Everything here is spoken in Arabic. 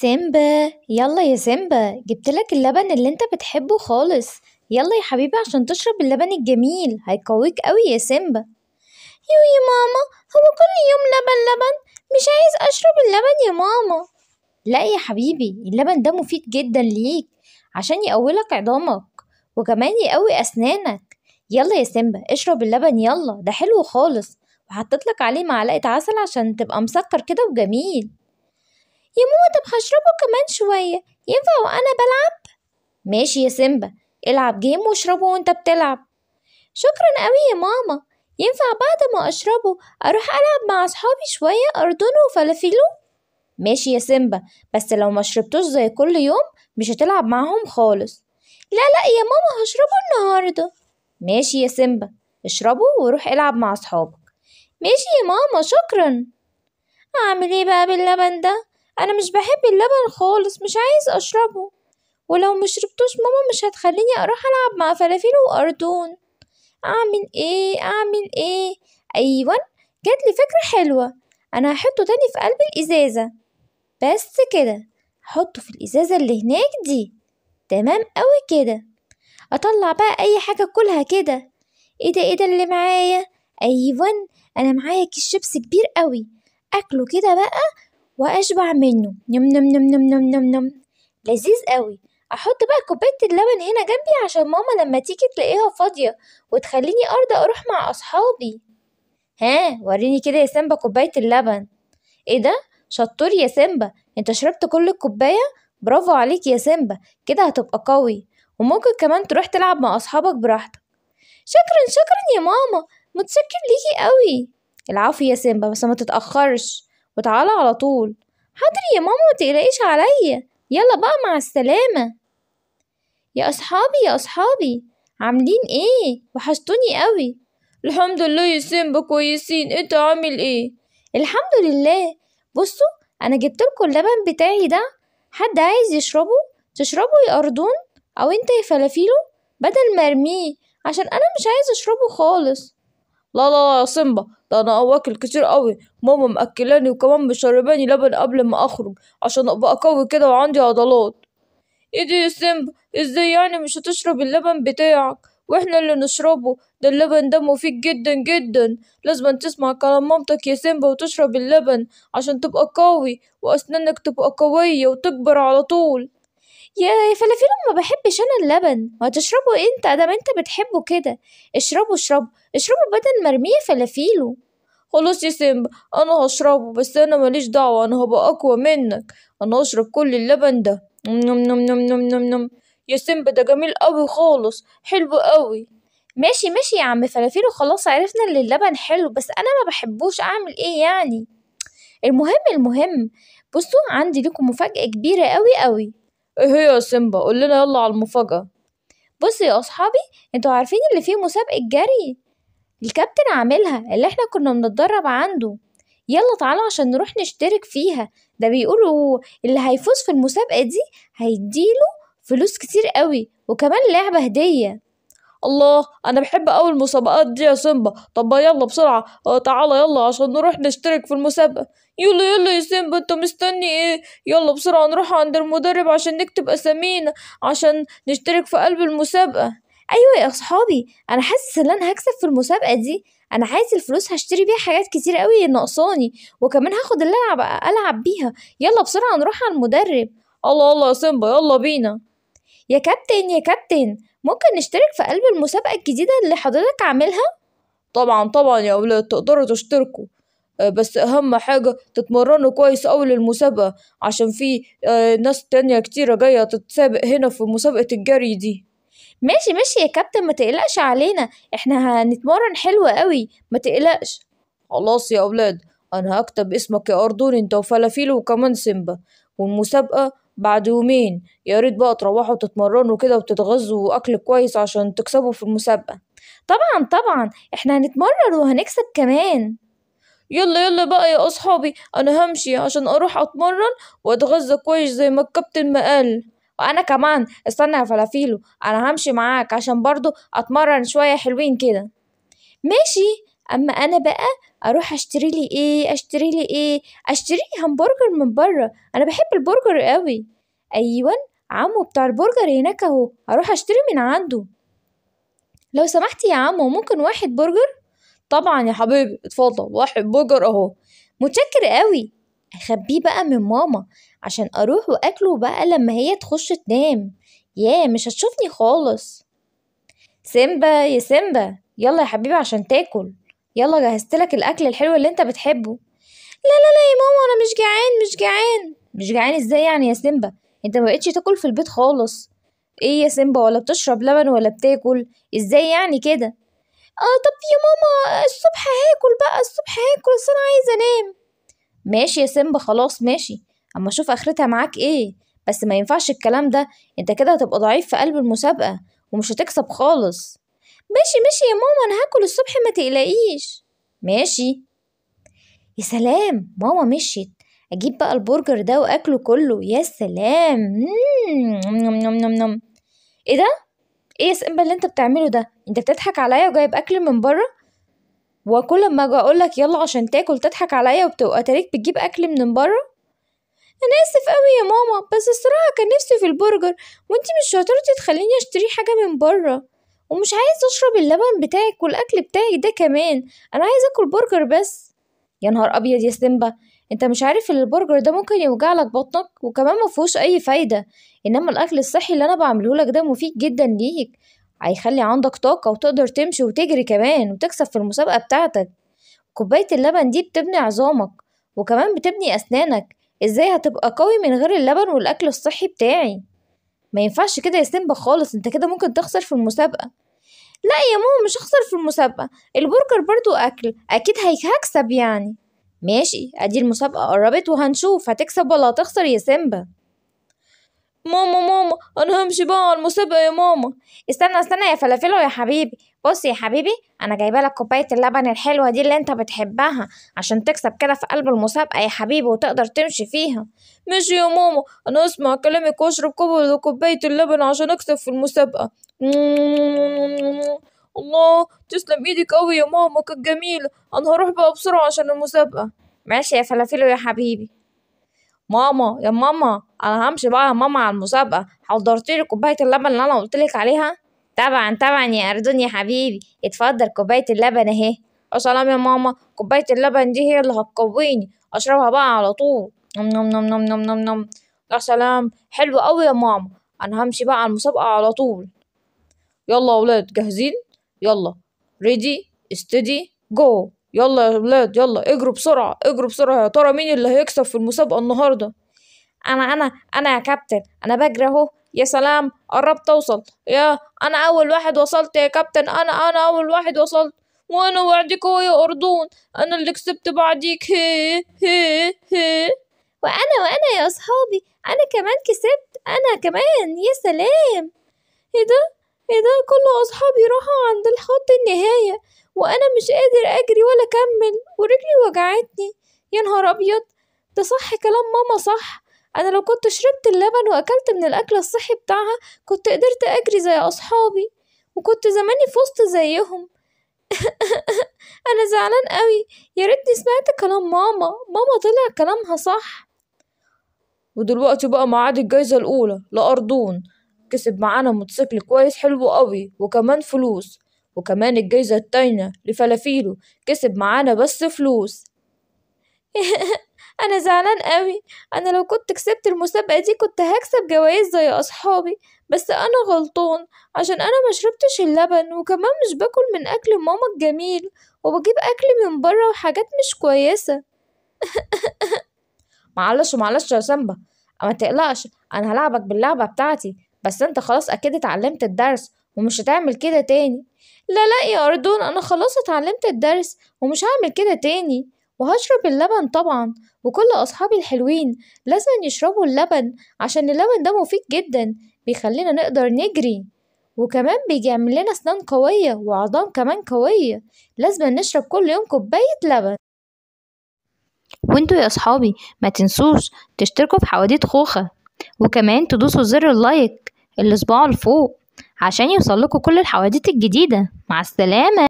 سيمبا يلا يا سيمبا جبتلك اللبن اللي انت بتحبه خالص يلا يا حبيبي عشان تشرب اللبن الجميل هيقويك قوي يا سيمبا يو يا ماما هو كل يوم لبن لبن مش عايز اشرب اللبن يا ماما لا يا حبيبي اللبن ده مفيد جدا ليك عشان يقولك عظامك وكمان يقوي اسنانك يلا يا سيمبا اشرب اللبن يلا ده حلو خالص وحطيتلك عليه معلقة عسل عشان تبقى مسكر كده وجميل يا طب هشربه كمان شوية ينفع وأنا بلعب؟ ماشي يا سيمبا العب جيم واشربه وانت بتلعب شكرا قوي يا ماما ينفع بعد ما أشربه أروح ألعب مع أصحابي شوية أردنه وفلافيله؟ ماشي يا سيمبا بس لو ما شربتوش زي كل يوم مش هتلعب معاهم خالص لا لا يا ماما هشربه النهاردة ماشي يا سيمبا اشربه وروح العب مع أصحابك ماشي يا ماما شكرا أعمل ايه بقى باللبن ده أنا مش بحب اللبن خالص مش عايز أشربه ولو مشربتوش ماما مش هتخليني أروح ألعب مع فلافل وأردون أعمل إيه أعمل إيه أيوة لي فكرة حلوة أنا هحطه تاني في قلب الإزازة بس كده هحطه في الإزازة اللي هناك دي تمام أوي كده أطلع بقى أي حاجة كلها كده إيه ده إيه ده اللي معايا أيوة أنا معايا كيس شيبس كبير أوي أكله كده بقى وأشبع منه نم نم نم نم نم نم نم لذيذ قوي أحط بقى كوباية اللبن هنا جنبي عشان ماما لما تيجي تلاقيها فاضية وتخليني أرضى أروح مع أصحابي ها وريني كده يا سامبا كوباية اللبن ايه ده شطور يا سامبا انت شربت كل الكوباية برافو عليك يا سامبا كده هتبقى قوي وممكن كمان تروح تلعب مع أصحابك براحتك شكرا شكرا يا ماما متشكر ليكي قوي العفو يا سيمبا بس ما تتأخرش وتعالى على طول حاضر يا ماما متقلقيش عليا يلا بقى مع السلامة يا أصحابي يا أصحابي عاملين ايه وحشتوني قوي الحمد لله يا سيمبا كويسين انت عامل ايه الحمد لله بصوا انا جبت لكم اللبن بتاعي ده حد عايز يشربه تشربه يا اردون او انت يا فلافيلو بدل ما ارميه عشان انا مش عايز اشربه خالص لا لا يا سيمبا ده انا اواكل كتير قوي ماما مأكلاني وكمان مشرباني لبن قبل ما اخرج عشان ابقى قوي كده وعندي عضلات ايه ده يا سيمبا ازاي يعني مش هتشرب اللبن بتاعك واحنا اللي نشربه ده اللبن ده مفيد جدا جدا لازم تسمع كلام مامتك يا سيمبا وتشرب اللبن عشان تبقى قوي واسنانك تبقى قوية وتكبر على طول يا فلافل ما بحبش انا اللبن تشربه انت ادام انت بتحبه كده اشربه اشربه اشربه بدل مرميه فلافيله خلاص يا سيمبا انا هشربه بس انا ماليش دعوه انا هبقى اقوى منك انا هشرب كل اللبن ده نم نم نم نم نم نم يا سيمبا ده جميل قوي خالص حلو قوي ماشي ماشي يا عم فلافيله خلاص عرفنا ان اللبن حلو بس انا ما بحبوش اعمل ايه يعني المهم المهم بصوا عندي لكم مفاجأة كبيرة قوي قوي ايه هي يا سيمبا قول لنا يلا على المفاجأة بص يا اصحابي انتوا عارفين اللي فيه مسابقة جري الكابتن عاملها اللي احنا كنا بنتدرب عنده يلا تعالوا عشان نروح نشترك فيها ده بيقولوا اللي هيفوز في المسابقة دي هيديله فلوس كتير قوي وكمان لعبة هدية الله انا بحب أوي المسابقات دي يا سيمبا طب يلا بسرعه آه، تعالى يلا عشان نروح نشترك في المسابقه يلا يلا يا سيمبا انت مستني ايه يلا بسرعه نروح عند المدرب عشان نكتب اسامينا عشان نشترك في قلب المسابقه ايوه يا صحابي انا حاسس ان انا هكسب في المسابقه دي انا عايز الفلوس هشتري بيها حاجات كتير قوي ناقصاني وكمان هاخد اللي العب العب بيها يلا بسرعه نروح على المدرب الله الله يا سيمبا يلا بينا يا كابتن يا كابتن ممكن نشترك في قلب المسابقة الجديدة اللي حضرتك عاملها؟ طبعا طبعا يا أولاد تقدروا تشتركوا آه، بس أهم حاجة تتمرنوا كويس أوي للمسابقة عشان في آه، ناس تانية كتيرة جاية تتسابق هنا في مسابقة الجري دي ماشي ماشي يا كابتن ما تقلقش علينا احنا هنتمرن حلو قوي ما تقلقش خلاص يا أولاد أنا هكتب اسمك يا أردون انت وفلافيل وكمان سيمبا والمسابقة بعد يومين يا ريت بقى تروحوا تتمرنوا كده وتتغذوا واكل كويس عشان تكسبوا في المسابقه طبعا طبعا احنا هنتمرن وهنكسب كمان يلا يلا بقى يا اصحابي انا همشي عشان اروح اتمرن واتغذى كويس زي ما الكابتن ما قال وانا كمان استنى يا فلافيلو انا همشي معاك عشان برضو اتمرن شويه حلوين كده ماشي اما انا بقى اروح اشتري لي ايه اشتري لي ايه اشتري لي همبرجر من بره انا بحب البرجر قوي ايوا عمو بتاع البرجر هناك اهو اروح اشتري من عنده لو سمحتي يا عمو ممكن واحد برجر طبعا يا حبيبي اتفضل واحد برجر اهو متشكر قوي اخبيه بقى من ماما عشان اروح واكله بقى لما هي تخش تنام ياه مش هتشوفني خالص سيمبا يا سيمبا يلا يا حبيبي عشان تاكل يلا جهزتلك الاكل الحلو اللي انت بتحبه لا لا لا يا ماما انا مش جعان مش جعان مش جعان ازاي يعني يا سيمبا انت ما بقتش تاكل في البيت خالص ايه يا سيمبا ولا بتشرب لبن ولا بتاكل ازاي يعني كده اه طب يا ماما الصبح هاكل بقى الصبح هاكل بس انا عايزه انام ماشي يا سيمبا خلاص ماشي اما اشوف اخرتها معاك ايه بس ما ينفعش الكلام ده انت كده هتبقى ضعيف في قلب المسابقه ومش هتكسب خالص ماشي ماشي يا ماما انا هاكل الصبح ما تقلقيش ماشي يا سلام ماما مشيت اجيب بقى البرجر ده واكله كله يا سلام نم نم نم نم ايه ده ايه يا سمبا اللي انت بتعمله ده انت بتضحك عليا وجايب اكل من بره وكل ما اجي اقولك يلا عشان تاكل تضحك عليا وبتبقى تريك بتجيب اكل من بره انا اسف قوي يا ماما بس الصراحه كان نفسي في البرجر وانتي مش شاطرتي تخليني اشتري حاجه من بره ومش عايز اشرب اللبن بتاعك والاكل بتاعك ده كمان انا عايز اكل برجر بس يا نهار ابيض يا سيمبا انت مش عارف ان البرجر ده ممكن يوجع لك بطنك وكمان ما فيهوش اي فايده انما الاكل الصحي اللي انا بعمله لك ده مفيد جدا ليك هيخلي عندك طاقه وتقدر تمشي وتجري كمان وتكسب في المسابقه بتاعتك كوبايه اللبن دي بتبني عظامك وكمان بتبني اسنانك ازاي هتبقى قوي من غير اللبن والاكل الصحي بتاعي ما ينفعش كده يا سيمبا خالص انت كده ممكن تخسر في المسابقة لا يا ماما مش هخسر في المسابقة البرجر برضو أكل أكيد هكسب يعني ماشي ادي المسابقة قربت وهنشوف هتكسب ولا هتخسر يا سيمبا ماما ماما انا همشي بقى على المسابقه يا ماما استنى استنى يا فلافلو يا حبيبي بص يا حبيبي انا جايبه لك كوبايه اللبن الحلوه دي اللي انت بتحبها عشان تكسب كده في قلب المسابقه يا حبيبي وتقدر تمشي فيها ماشي يا ماما انا اسمع كلامك واشرب كوبايه اللبن عشان اكسب في المسابقه الله تسلم ايدك قوي يا ماما كانت جميله انا هروح بقى بسرعه عشان المسابقه ماشي يا فلافلو يا حبيبي ماما يا ماما انا همشي بقى يا ماما على المسابقه حضرتي لي كوبايه اللبن اللي انا قلتلك عليها طبعا طبعا يا اردون يا حبيبي اتفضل كوبايه اللبن اهي سلام يا ماما كوبايه اللبن دي هي اللي هتقويني اشربها بقى على طول نم نم نم نم نم نم نم يا سلام حلو قوي يا ماما انا همشي بقى على المسابقه على طول يلا يا ولاد جاهزين يلا ريدي استدي جو يلا يا ولاد يلا اجروا بسرعه اجروا بسرعه يا ترى مين اللي هيكسب في المسابقه النهارده انا انا انا يا كابتن انا بجري اهو يا سلام قربت اوصل يا انا اول واحد وصلت يا كابتن انا انا اول واحد وصلت وانا وعدك اهو يا اردون انا اللي كسبت بعديك هي هي هي وانا وانا يا اصحابي انا كمان كسبت انا كمان يا سلام ايه ده ايه ده كل اصحابي راحوا عند الخط النهايه وانا مش قادر اجري ولا اكمل ورجلي وجعتني يا نهار ابيض ده صح كلام ماما صح أنا لو كنت شربت اللبن وأكلت من الأكل الصحي بتاعها كنت قدرت أجري زي أصحابي وكنت زماني في وسط زيهم أنا زعلان قوي يا ريتني سمعت كلام ماما ماما طلع كلامها صح ودلوقتي بقى معاد الجايزة الأولى لأرضون كسب معانا موتوسيكل كويس حلو قوي وكمان فلوس وكمان الجايزة التانية لفلافيلو كسب معانا بس فلوس أنا زعلان قوي أنا لو كنت كسبت المسابقة دي كنت هكسب جوايز زي أصحابي بس أنا غلطان عشان أنا مشربتش اللبن وكمان مش باكل من أكل ماما الجميل وبجيب أكل من بره وحاجات مش كويسة معلش معلش يا سامبا ما تقلقش أنا هلعبك باللعبة بتاعتي بس أنت خلاص أكيد اتعلمت الدرس ومش هتعمل كده تاني لا لا يا أردون أنا خلاص اتعلمت الدرس ومش هعمل كده تاني وهشرب اللبن طبعا وكل أصحابي الحلوين لازم يشربوا اللبن عشان اللبن ده مفيد جدا بيخلينا نقدر نجري وكمان بيعمل لنا أسنان قوية وعظام كمان قوية لازم نشرب كل يوم كوباية لبن وانتوا يا أصحابي ما تنسوش تشتركوا في حواديت خوخة وكمان تدوسوا زر اللايك الإصبع لفوق عشان يوصلكوا كل الحواديت الجديدة مع السلامة